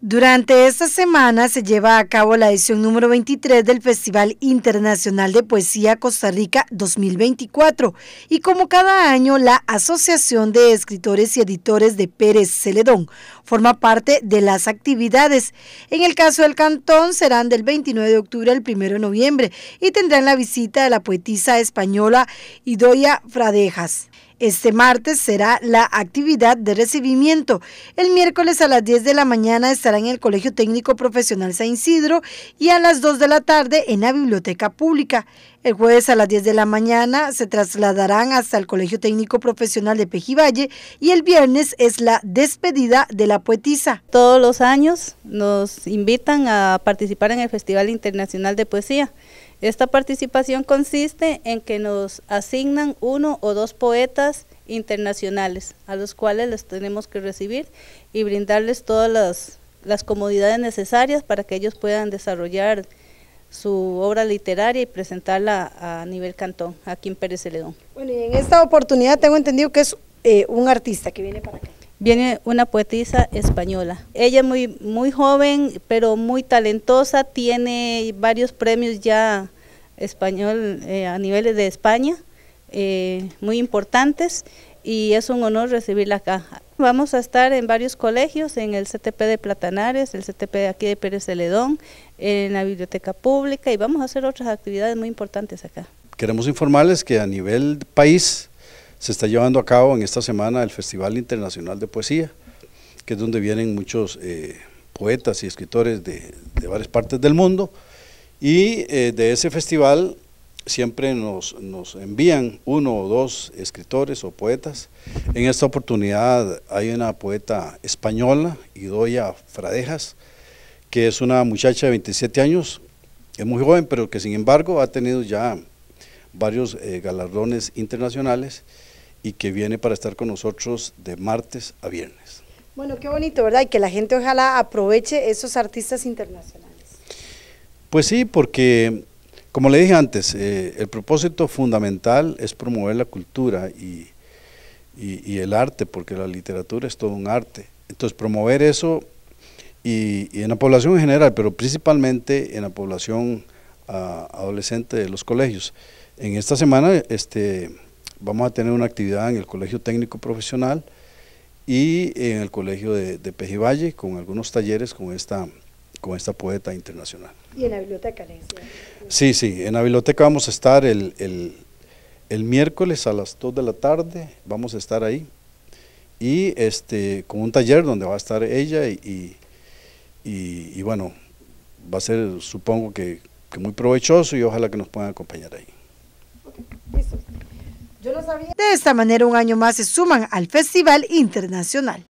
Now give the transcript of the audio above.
Durante esta semana se lleva a cabo la edición número 23 del Festival Internacional de Poesía Costa Rica 2024 y como cada año la Asociación de Escritores y Editores de Pérez Celedón forma parte de las actividades. En el caso del cantón serán del 29 de octubre al 1 de noviembre y tendrán la visita de la poetisa española Idoya Fradejas. Este martes será la actividad de recibimiento. El miércoles a las 10 de la mañana estará en el Colegio Técnico Profesional San Isidro y a las 2 de la tarde en la Biblioteca Pública. El jueves a las 10 de la mañana se trasladarán hasta el Colegio Técnico Profesional de Pejivalle y el viernes es la despedida de la poetisa. Todos los años nos invitan a participar en el Festival Internacional de Poesía. Esta participación consiste en que nos asignan uno o dos poetas internacionales a los cuales les tenemos que recibir y brindarles todas las, las comodidades necesarias para que ellos puedan desarrollar su obra literaria y presentarla a nivel cantón, aquí en Pérez Celedón. Bueno, y en esta oportunidad tengo entendido que es eh, un artista que viene para acá. Viene una poetisa española. Ella es muy, muy joven, pero muy talentosa, tiene varios premios ya español eh, a niveles de España, eh, muy importantes, y es un honor recibirla acá. Vamos a estar en varios colegios, en el CTP de Platanares, el CTP de aquí de Pérez Celedón, en la biblioteca pública y vamos a hacer otras actividades muy importantes acá. Queremos informarles que a nivel país se está llevando a cabo en esta semana el Festival Internacional de Poesía, que es donde vienen muchos eh, poetas y escritores de, varias partes del mundo y eh, de ese festival siempre nos, envían uno o dos escritores o poetas. En esta oportunidad hay una poeta española, Idoya Fradejas, que es una muchacha de 27 años, es muy joven, pero que sin embargo ha tenido ya varios eh, galardones internacionales y que viene para estar con nosotros de martes a viernes. Bueno, qué bonito, ¿verdad? Y que la gente ojalá aproveche esos artistas internacionales. Pues sí, porque como le dije antes, eh, el propósito fundamental es promover la cultura y, el arte, porque la literatura es todo un arte. Entonces, promover eso y, en la población en general, pero principalmente en la población ah, adolescente de los colegios. En esta semana este, vamos a tener una actividad en el Colegio Técnico Profesional y en el Colegio de, de Pejivalle con algunos talleres con esta con esta poeta internacional. ¿Y en la biblioteca, le Sí, sí, en la biblioteca vamos a estar el, el, el, miércoles a las 2 de la tarde, vamos a estar ahí, y este, con un taller donde va a estar ella y, y, bueno, va a ser supongo que, que, muy provechoso y ojalá que nos puedan acompañar ahí. De esta manera un año más se suman al Festival Internacional.